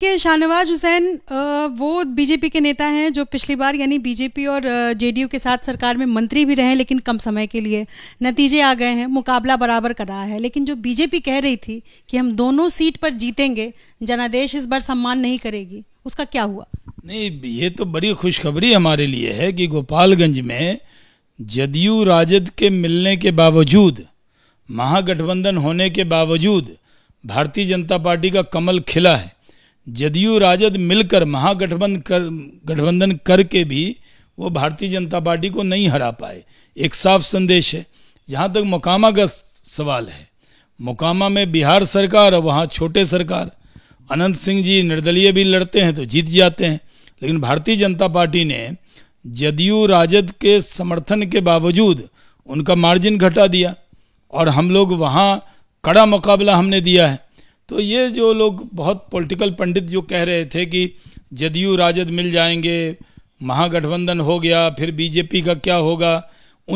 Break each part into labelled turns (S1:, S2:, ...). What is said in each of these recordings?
S1: कि शाहनवाज हुसैन वो बीजेपी के नेता हैं जो पिछली बार यानी बीजेपी और जेडीयू के साथ सरकार में मंत्री भी रहे लेकिन कम समय के लिए नतीजे आ गए हैं मुकाबला बराबर कर रहा है लेकिन जो बीजेपी कह रही थी कि हम दोनों सीट पर जीतेंगे जनादेश इस बार सम्मान नहीं करेगी उसका क्या हुआ
S2: नहीं ये तो बड़ी खुशखबरी हमारे लिए है कि गोपालगंज में जदयू राजद के मिलने के बावजूद महागठबंधन होने के बावजूद भारतीय जनता पार्टी का कमल खिला है जदयू राजद मिलकर महागठबंधन कर गठबंधन करके भी वो भारतीय जनता पार्टी को नहीं हरा पाए एक साफ संदेश है जहाँ तक मोकामा का सवाल है मोकामा में बिहार सरकार और वहाँ छोटे सरकार अनंत सिंह जी निर्दलीय भी लड़ते हैं तो जीत जाते हैं लेकिन भारतीय जनता पार्टी ने जदयू राजद के समर्थन के बावजूद उनका मार्जिन घटा दिया और हम लोग वहाँ कड़ा मुकाबला हमने दिया है तो ये जो लोग बहुत पॉलिटिकल पंडित जो कह रहे थे कि जदयू राजद मिल जाएंगे महागठबंधन हो गया फिर बीजेपी का क्या होगा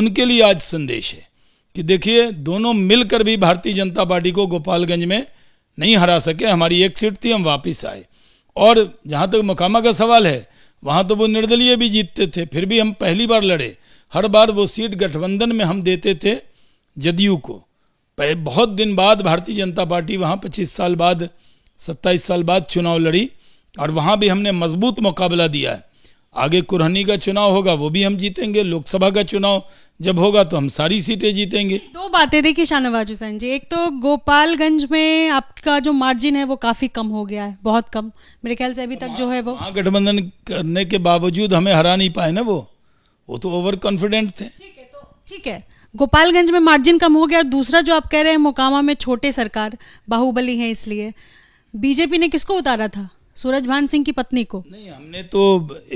S2: उनके लिए आज संदेश है कि देखिए दोनों मिलकर भी भारतीय जनता पार्टी को गोपालगंज में नहीं हरा सके हमारी एक सीट थी हम वापस आए और जहाँ तक मकामा का सवाल है वहाँ तो वो निर्दलीय भी जीतते थे फिर भी हम पहली बार लड़े हर बार वो सीट गठबंधन में हम देते थे जदयू को बहुत दिन बाद भारतीय जनता पार्टी वहाँ पच्चीस साल बाद सत्ताईस साल बाद चुनाव लड़ी और वहाँ भी हमने मजबूत मुकाबला दिया है आगे कुरहनी का चुनाव होगा वो भी हम जीतेंगे लोकसभा का चुनाव जब होगा तो हम सारी सीटें जीतेंगे
S1: दो बातें देखिए शाहनवाज हुसैन जी एक तो गोपालगंज में आपका जो मार्जिन है वो काफी कम हो गया है बहुत कम मेरे ख्याल से अभी तक जो है वो
S2: गठबंधन करने के बावजूद हमें हरा नहीं पाए ना वो वो तो ओवर कॉन्फिडेंट थे ठीक है
S1: तो ठीक है गोपालगंज में मार्जिन कम हो गया और दूसरा जो आप कह रहे हैं मोकामा में छोटे सरकार बाहुबली है इसलिए बीजेपी ने किसको उतारा था सूरज भान सिंह की पत्नी को नहीं
S2: हमने तो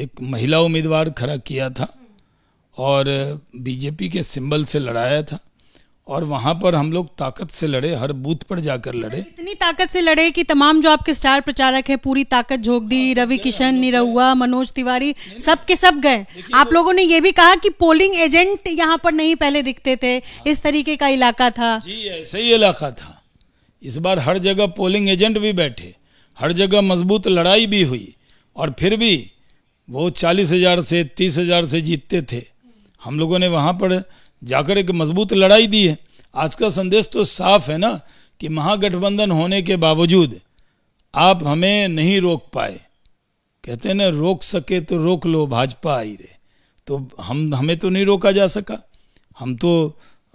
S2: एक महिला उम्मीदवार खड़ा किया था और बीजेपी के सिंबल से लड़ाया था और वहां पर हम लोग ताकत से लड़े हर बूथ पर जाकर लड़े मतलब
S1: इतनी ताकत से लड़े कि तमाम जो आपके स्टार प्रचारक हैं पूरी ताकत झोंक दी हाँ, रवि किशन निरहुआ तो- मनोज तिवारी सब के सब गए आप लोगों ने ये भी कहा कि पोलिंग एजेंट यहाँ पर नहीं पहले दिखते थे हाँ। इस तरीके का इलाका था जी
S2: ऐसे ही इलाका था इस बार हर जगह पोलिंग एजेंट भी बैठे हर जगह मजबूत लड़ाई भी हुई और फिर भी वो चालीस से तीस से जीतते थे हम लोगों ने वहाँ पर जाकर एक मजबूत लड़ाई दी है आज का संदेश तो साफ है ना कि महागठबंधन होने के बावजूद आप हमें नहीं रोक पाए कहते हैं ना रोक सके तो रोक लो भाजपा आई रे तो हम हमें तो नहीं रोका जा सका हम तो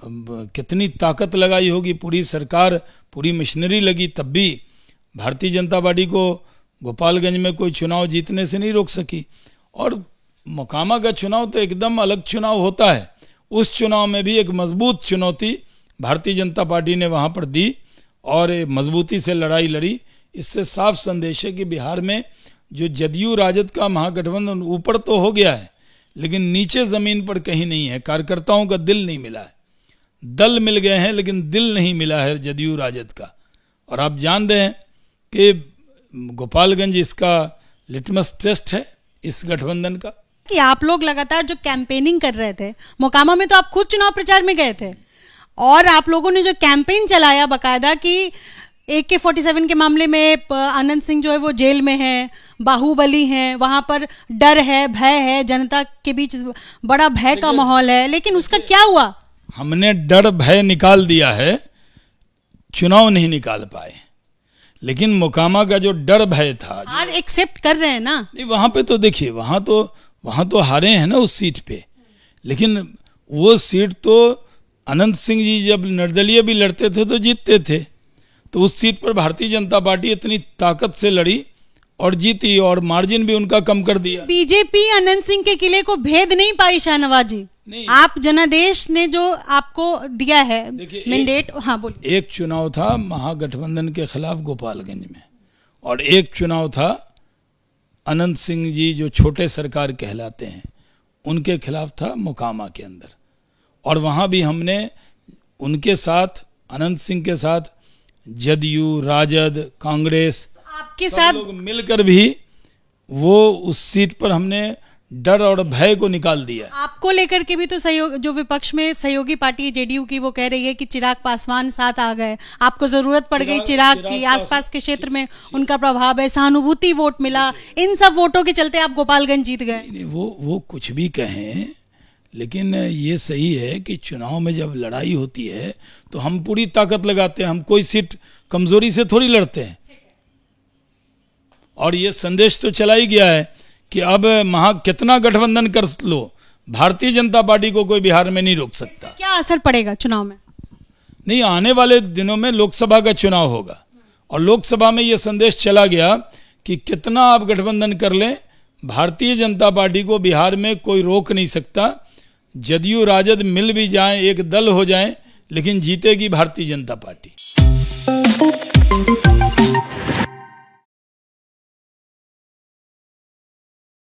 S2: कितनी ताकत लगाई होगी पूरी सरकार पूरी मशीनरी लगी तब भी भारतीय जनता पार्टी को गोपालगंज में कोई चुनाव जीतने से नहीं रोक सकी और मकामा का चुनाव तो एकदम अलग चुनाव होता है उस चुनाव में भी एक मजबूत चुनौती भारतीय जनता पार्टी ने वहाँ पर दी और मजबूती से लड़ाई लड़ी इससे साफ संदेश है कि बिहार में जो जदयू राजद का महागठबंधन ऊपर तो हो गया है लेकिन नीचे ज़मीन पर कहीं नहीं है कार्यकर्ताओं का दिल नहीं मिला है दल मिल गए हैं लेकिन दिल नहीं मिला है जदयू राजद का और आप जान रहे हैं कि गोपालगंज इसका लिटमस टेस्ट है इस गठबंधन का
S1: कि आप लोग लगातार जो कैंपेनिंग कर रहे थे मोकामा में तो आप खुद चुनाव प्रचार में गए थे और आप लोगों ने जो कैंपेन चलाया बाकायदा कि ए के फोर्टी सेवन के मामले में आनंद सिंह जो है वो जेल में है बाहुबली है वहां पर डर है भय है जनता के बीच बड़ा भय का माहौल है लेकिन उसका क्या हुआ
S2: हमने डर भय निकाल दिया है चुनाव नहीं निकाल पाए लेकिन मोकामा का जो डर भय था एक्सेप्ट कर रहे हैं ना नहीं वहां पे तो देखिए वहां तो वहां तो हारे हैं ना उस सीट पे लेकिन वो सीट तो अनंत सिंह जी जब निर्दलीय भी लड़ते थे तो जीतते थे तो उस सीट पर भारतीय जनता पार्टी इतनी ताकत से लड़ी और जीती और मार्जिन भी उनका कम कर दिया
S1: बीजेपी अनंत सिंह के किले को भेद नहीं पाई शाहनवाज जी आप जनादेश ने जो आपको दिया है मैंडेट हाँ बोल
S2: एक चुनाव था महागठबंधन के खिलाफ गोपालगंज में और एक चुनाव था अनंत सिंह जी जो छोटे सरकार कहलाते हैं उनके खिलाफ था मोकामा के अंदर और वहाँ भी हमने उनके साथ अनंत सिंह के साथ जदयू राजद कांग्रेस आपके साथ लोग मिलकर भी वो उस सीट पर हमने डर और भय को निकाल दिया
S1: आपको लेकर के भी तो सहयोग जो विपक्ष में सहयोगी पार्टी जेडीयू की वो कह रही है कि चिराग पासवान साथ आ गए आपको जरूरत पड़ गई चिराग, चिराग की आसपास के क्षेत्र में उनका प्रभाव है सहानुभूति वोट मिला इन सब वोटों के चलते आप गोपालगंज जीत गए
S2: वो वो कुछ भी कहें लेकिन ये सही है कि चुनाव में जब लड़ाई होती है तो हम पूरी ताकत लगाते हैं हम कोई सीट कमजोरी से थोड़ी लड़ते हैं और ये संदेश तो चला ही गया है कि अब महा कितना गठबंधन कर लो भारतीय जनता पार्टी को कोई बिहार में नहीं रोक सकता
S1: क्या असर पड़ेगा चुनाव में
S2: नहीं आने वाले दिनों में लोकसभा का चुनाव होगा और लोकसभा में यह संदेश चला गया कि कितना आप गठबंधन कर लें भारतीय जनता पार्टी को बिहार में कोई रोक नहीं सकता जदयू राजद मिल भी जाए एक दल हो जाए लेकिन जीतेगी भारतीय जनता पार्टी